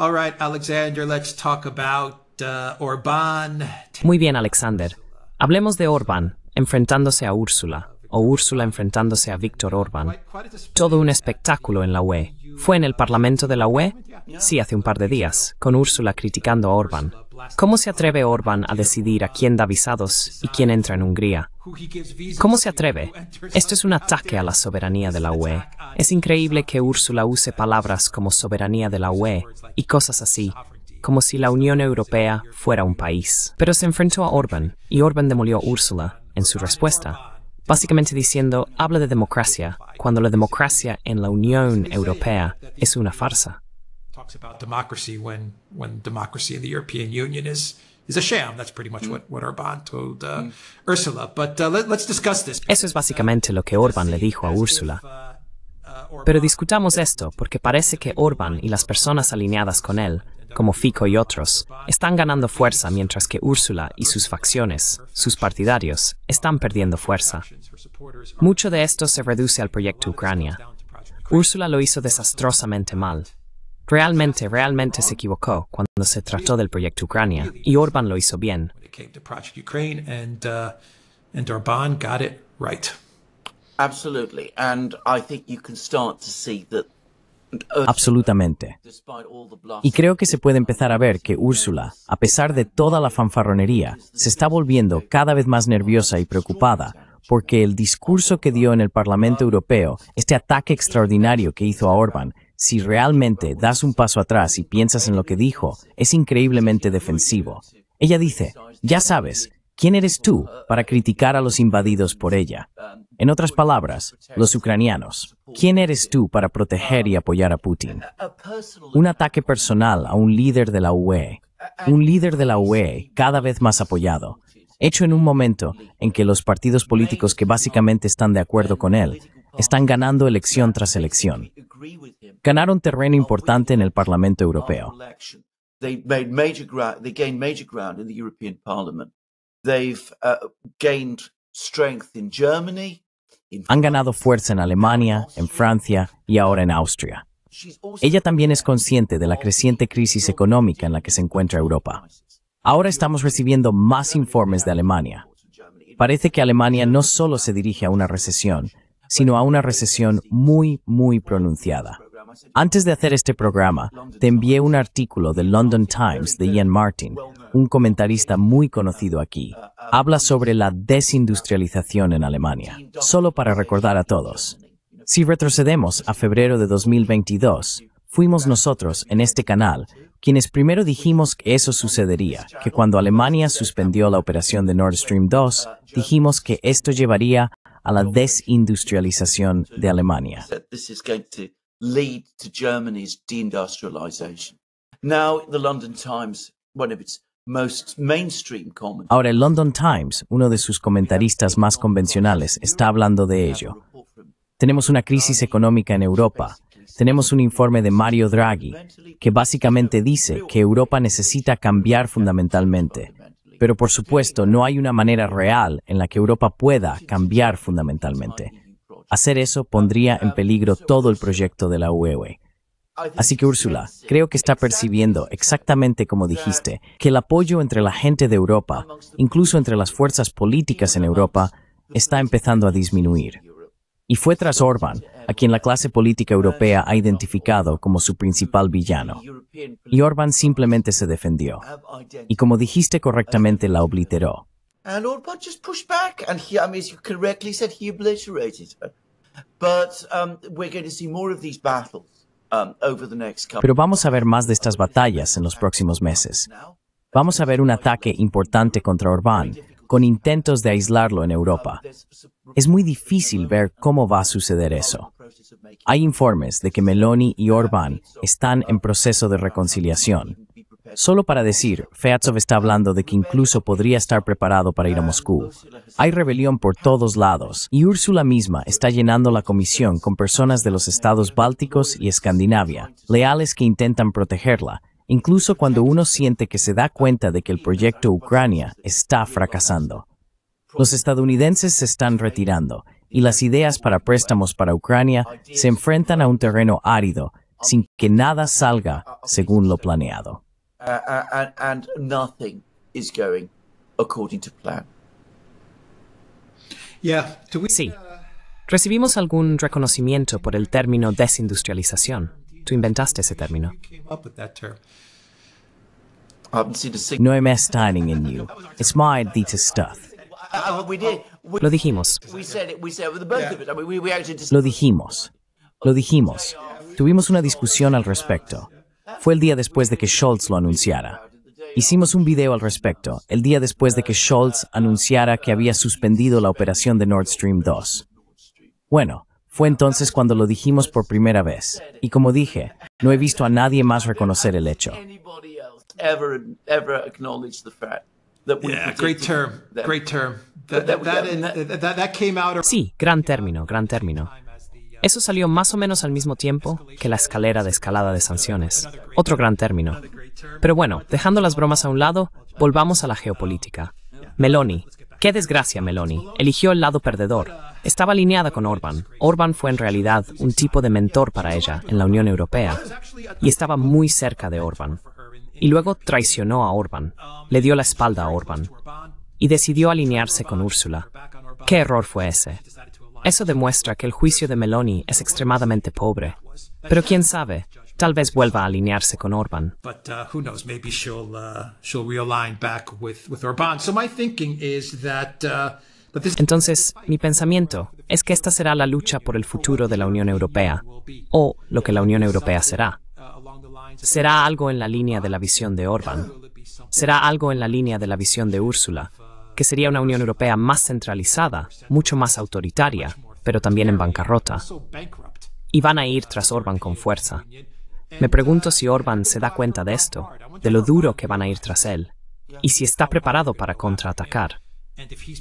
Alexander, let's talk about uh, Muy bien, Alexander. Hablemos de Orban enfrentándose a Úrsula o Úrsula enfrentándose a Víctor Orban. Todo un espectáculo en la UE. ¿Fue en el Parlamento de la UE? Sí, hace un par de días, con Úrsula criticando a Orban. ¿Cómo se atreve Orbán a decidir a quién da visados y quién entra en Hungría? ¿Cómo se atreve? Esto es un ataque a la soberanía de la UE. Es increíble que Úrsula use palabras como soberanía de la UE y cosas así, como si la Unión Europea fuera un país. Pero se enfrentó a Orban, y Orban demolió a Úrsula en su respuesta básicamente diciendo habla de democracia, cuando la democracia en la Unión Europea es una farsa. Eso es básicamente lo que Orban le dijo a Úrsula. Uh, uh, Pero discutamos esto porque parece que Orban y las personas alineadas con él, como Fico y otros, están ganando fuerza mientras que Úrsula y sus facciones, sus partidarios, están perdiendo fuerza. Mucho de esto se reduce al proyecto Ucrania. Úrsula lo hizo desastrosamente mal, Realmente, realmente se equivocó cuando se trató del proyecto Ucrania y Orbán lo hizo bien. Uh, Absolutamente. Y creo que se puede empezar a ver que Úrsula, a pesar de toda la fanfarronería, se está volviendo cada vez más nerviosa y preocupada porque el discurso que dio en el Parlamento Europeo, este ataque extraordinario que hizo a Orbán, si realmente das un paso atrás y piensas en lo que dijo, es increíblemente defensivo. Ella dice, ya sabes, ¿quién eres tú para criticar a los invadidos por ella? En otras palabras, los ucranianos, ¿quién eres tú para proteger y apoyar a Putin? Un ataque personal a un líder de la UE, un líder de la UE cada vez más apoyado, hecho en un momento en que los partidos políticos que básicamente están de acuerdo con él están ganando elección tras elección. Ganaron terreno importante en el Parlamento Europeo. Han ganado fuerza en Alemania, en Francia y ahora en Austria. Ella también es consciente de la creciente crisis económica en la que se encuentra Europa. Ahora estamos recibiendo más informes de Alemania. Parece que Alemania no solo se dirige a una recesión, sino a una recesión muy, muy pronunciada. Antes de hacer este programa, te envié un artículo del London Times de Ian Martin, un comentarista muy conocido aquí. Habla sobre la desindustrialización en Alemania. Solo para recordar a todos. Si retrocedemos a febrero de 2022, fuimos nosotros, en este canal, quienes primero dijimos que eso sucedería, que cuando Alemania suspendió la operación de Nord Stream 2, dijimos que esto llevaría a la desindustrialización de Alemania. Ahora, el London Times, uno de sus comentaristas más convencionales, está hablando de ello. Tenemos una crisis económica en Europa. Tenemos un informe de Mario Draghi que básicamente dice que Europa necesita cambiar fundamentalmente. Pero por supuesto, no hay una manera real en la que Europa pueda cambiar fundamentalmente. Hacer eso pondría en peligro todo el proyecto de la UE. E. Así que Úrsula, creo que está percibiendo, exactamente como dijiste, que el apoyo entre la gente de Europa, incluso entre las fuerzas políticas en Europa, está empezando a disminuir. Y fue tras Orbán, a quien la clase política europea ha identificado como su principal villano. Y Orbán simplemente se defendió. Y como dijiste correctamente, la obliteró. Pero vamos a ver más de estas batallas en los próximos meses. Vamos a ver un ataque importante contra Orbán, con intentos de aislarlo en Europa es muy difícil ver cómo va a suceder eso. Hay informes de que Meloni y Orbán están en proceso de reconciliación. Solo para decir, Featsov está hablando de que incluso podría estar preparado para ir a Moscú. Hay rebelión por todos lados, y Úrsula misma está llenando la comisión con personas de los estados bálticos y Escandinavia, leales que intentan protegerla, incluso cuando uno siente que se da cuenta de que el proyecto Ucrania está fracasando. Los estadounidenses se están retirando y las ideas para préstamos para Ucrania se enfrentan a un terreno árido sin que nada salga según lo planeado. Sí. Recibimos algún reconocimiento por el término desindustrialización. Tú inventaste ese término. No me en in you. It's my stuff. Ah, lo dijimos. Lo dijimos. Lo dijimos. Tuvimos una discusión al respecto. Fue el día después de que Schultz lo anunciara. Hicimos un video al respecto, el día después de que Schultz anunciara que había suspendido la operación de Nord Stream 2. Bueno, fue entonces cuando lo dijimos por primera vez. Y como dije, no he visto a nadie más reconocer el hecho sí, gran término, gran término. Eso salió más o menos al mismo tiempo que la escalera de escalada de sanciones. Otro gran término. Pero bueno, dejando las bromas a un lado, volvamos a la geopolítica. Meloni. Qué desgracia, Meloni. Eligió el lado perdedor. Estaba alineada con Orban. Orban fue en realidad un tipo de mentor para ella en la Unión Europea y estaba muy cerca de Orban y luego traicionó a Orban, le dio la espalda a Orban y decidió alinearse con Úrsula. ¿Qué error fue ese? Eso demuestra que el juicio de Meloni es extremadamente pobre. Pero quién sabe, tal vez vuelva a alinearse con Orban. Entonces, mi pensamiento es que esta será la lucha por el futuro de la Unión Europea, o lo que la Unión Europea será. Será algo en la línea de la visión de Orban. Será algo en la línea de la visión de Úrsula, que sería una Unión Europea más centralizada, mucho más autoritaria, pero también en bancarrota. Y van a ir tras Orban con fuerza. Me pregunto si Orban se da cuenta de esto, de lo duro que van a ir tras él, y si está preparado para contraatacar.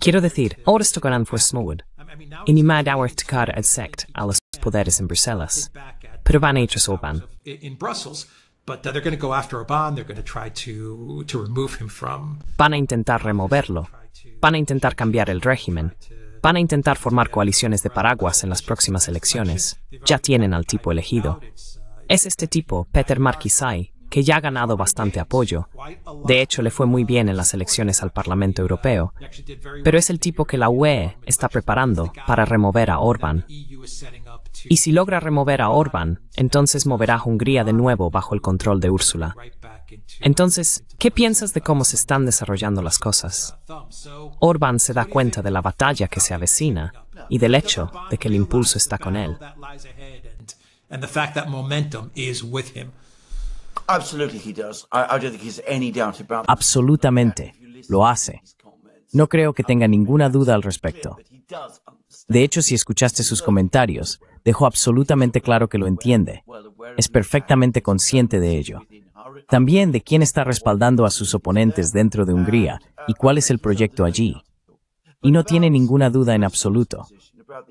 Quiero decir, ahora en Bruselas, pero van a ir tras Orbán. Van a intentar removerlo, van a intentar cambiar el régimen, van a intentar formar coaliciones de paraguas en las próximas elecciones. Ya tienen al tipo elegido. Uh, es este tipo, Peter Marquisay, que ya ha ganado bastante apoyo. De hecho, le fue muy bien en las elecciones al Parlamento Europeo, pero es el tipo que la UE está preparando para remover a Orbán. E y si logra remover a Orban, entonces moverá a Hungría de nuevo bajo el control de Úrsula. Entonces, ¿qué piensas de cómo se están desarrollando las cosas? Orban se da cuenta de la batalla que se avecina y del hecho de que el impulso está con él. Absolutamente lo hace. No creo que tenga ninguna duda al respecto. De hecho, si escuchaste sus comentarios, dejó absolutamente claro que lo entiende. Es perfectamente consciente de ello. También de quién está respaldando a sus oponentes dentro de Hungría y cuál es el proyecto allí. Y no tiene ninguna duda en absoluto.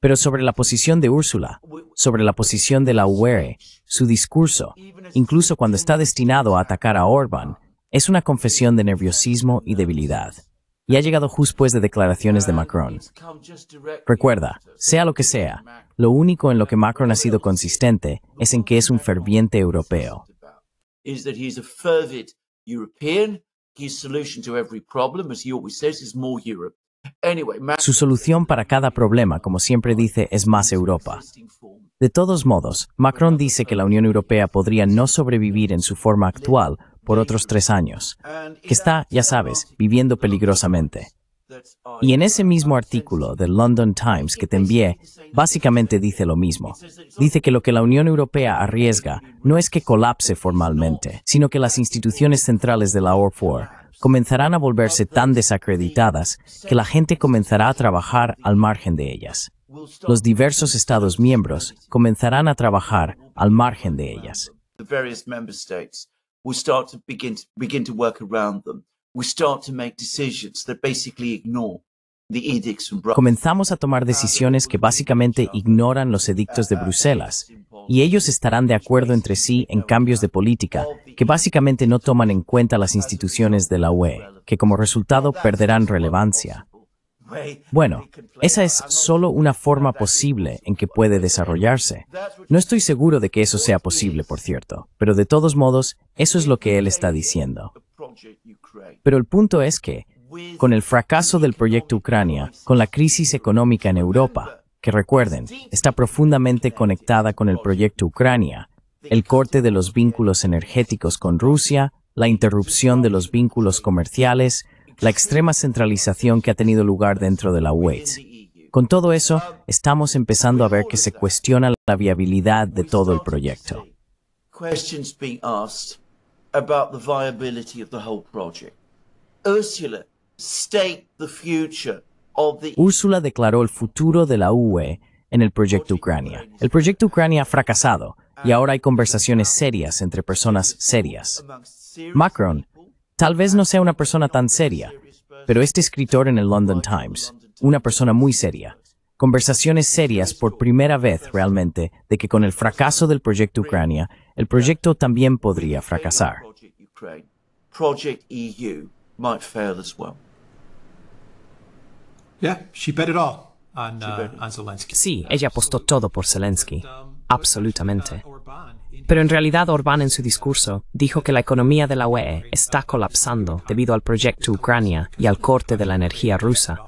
Pero sobre la posición de Úrsula, sobre la posición de la UERE, su discurso, incluso cuando está destinado a atacar a Orban, es una confesión de nerviosismo y debilidad y ha llegado justo después de declaraciones de Macron. Recuerda, sea lo que sea, lo único en lo que Macron ha sido consistente es en que es un ferviente europeo. Su solución para cada problema, como siempre dice, es más Europa. De todos modos, Macron dice que la Unión Europea podría no sobrevivir en su forma actual por otros tres años, que está, ya sabes, viviendo peligrosamente. Y en ese mismo artículo del London Times que te envié, básicamente dice lo mismo. Dice que lo que la Unión Europea arriesga no es que colapse formalmente, sino que las instituciones centrales de la O4 comenzarán a volverse tan desacreditadas que la gente comenzará a trabajar al margen de ellas. Los diversos Estados miembros comenzarán a trabajar al margen de ellas. Comenzamos a tomar decisiones que básicamente ignoran los edictos de Bruselas, y ellos estarán de acuerdo entre sí en cambios de política que básicamente no toman en cuenta las instituciones de la UE, que como resultado perderán relevancia. Bueno, esa es solo una forma posible en que puede desarrollarse. No estoy seguro de que eso sea posible, por cierto, pero de todos modos, eso es lo que él está diciendo. Pero el punto es que, con el fracaso del proyecto Ucrania, con la crisis económica en Europa, que recuerden, está profundamente conectada con el proyecto Ucrania, el corte de los vínculos energéticos con Rusia, la interrupción de los vínculos comerciales, la extrema centralización que ha tenido lugar dentro de la UE. Con todo eso, estamos empezando a ver que se cuestiona la viabilidad de todo el proyecto. Úrsula declaró el futuro de la UE en el proyecto Ucrania. El proyecto Ucrania ha fracasado y ahora hay conversaciones serias entre personas serias. Macron Tal vez no sea una persona tan seria, pero este escritor en el London Times, una persona muy seria, conversaciones serias por primera vez realmente de que con el fracaso del proyecto Ucrania, el proyecto también podría fracasar. Sí, ella apostó todo por Zelensky, absolutamente. Pero en realidad Orbán en su discurso dijo que la economía de la UE está colapsando debido al proyecto Ucrania y al corte de la energía rusa,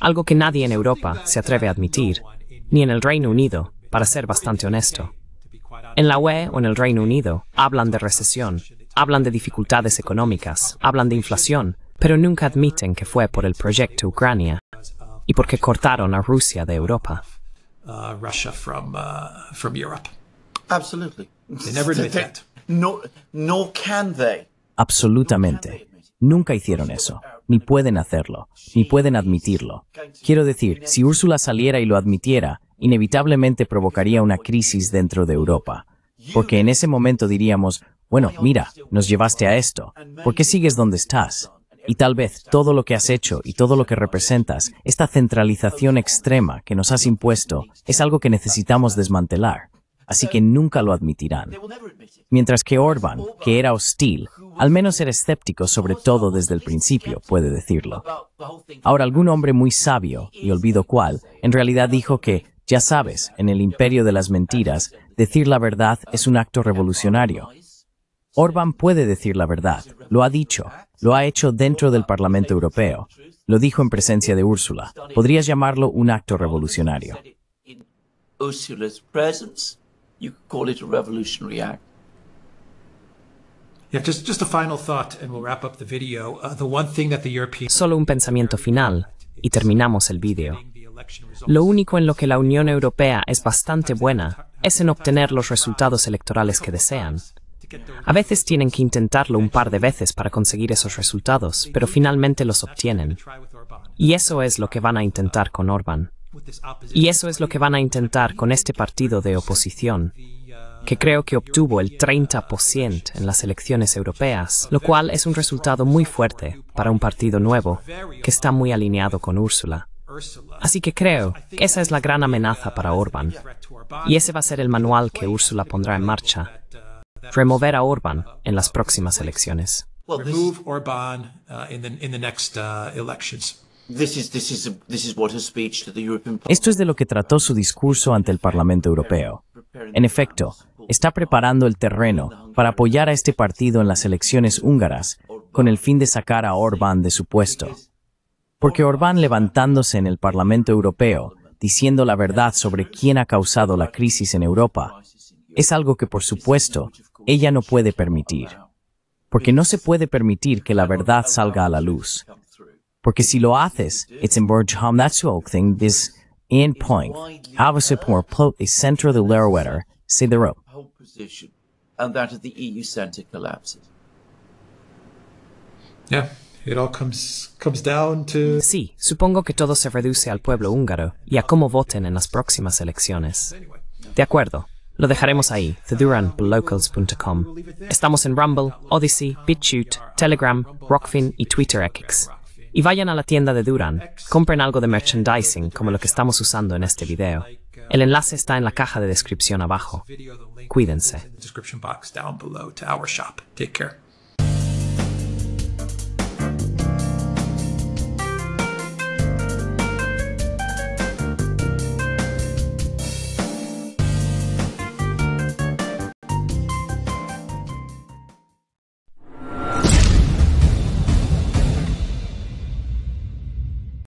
algo que nadie en Europa se atreve a admitir, ni en el Reino Unido, para ser bastante honesto. En la UE o en el Reino Unido hablan de recesión, hablan de dificultades económicas, hablan de inflación, pero nunca admiten que fue por el proyecto Ucrania y porque cortaron a Rusia de Europa. Uh, Absolutamente. Nunca hicieron eso, ni pueden hacerlo, ni pueden admitirlo. Quiero decir, si Úrsula saliera y lo admitiera, inevitablemente provocaría una crisis dentro de Europa. Porque en ese momento diríamos, bueno, mira, nos llevaste a esto, ¿por qué sigues donde estás? Y tal vez todo lo que has hecho y todo lo que representas, esta centralización extrema que nos has impuesto, es algo que necesitamos desmantelar así que nunca lo admitirán. Mientras que Orban, que era hostil, al menos era escéptico sobre todo desde el principio, puede decirlo. Ahora, algún hombre muy sabio, y olvido cuál, en realidad dijo que, ya sabes, en el imperio de las mentiras, decir la verdad es un acto revolucionario. Orban puede decir la verdad, lo ha dicho, lo ha hecho dentro del Parlamento Europeo, lo dijo en presencia de Úrsula. Podrías llamarlo un acto revolucionario. You call it a revolutionary act. Solo un pensamiento final y terminamos el vídeo. Lo único en lo que la Unión Europea es bastante buena es en obtener los resultados electorales que desean. A veces tienen que intentarlo un par de veces para conseguir esos resultados, pero finalmente los obtienen. Y eso es lo que van a intentar con Orban. Y eso es lo que van a intentar con este partido de oposición, que creo que obtuvo el 30% en las elecciones europeas, lo cual es un resultado muy fuerte para un partido nuevo que está muy alineado con Úrsula. Así que creo que esa es la gran amenaza para Orbán, Y ese va a ser el manual que Úrsula pondrá en marcha. Remover a Orbán en las próximas elecciones. Esto es de lo que trató su discurso ante el Parlamento Europeo. En efecto, está preparando el terreno para apoyar a este partido en las elecciones húngaras con el fin de sacar a Orbán de su puesto. Porque Orbán levantándose en el Parlamento Europeo, diciendo la verdad sobre quién ha causado la crisis en Europa, es algo que por supuesto ella no puede permitir. Porque no se puede permitir que la verdad salga a la luz, porque si lo haces, it's in Borg thing, this whole point. this plot a of the support, say the rope. and that of the EU centre Yeah. It all comes, comes down to... Sí, supongo que todo se reduce al pueblo húngaro y a cómo voten en las próximas elecciones. De acuerdo, lo dejaremos ahí, theduranlocals.com. Estamos en Rumble, Odyssey, BitChute, Telegram, Rockfin y Twitter X y vayan a la tienda de Duran, compren algo de merchandising como lo que estamos usando en este video. El enlace está en la caja de descripción abajo. Cuídense.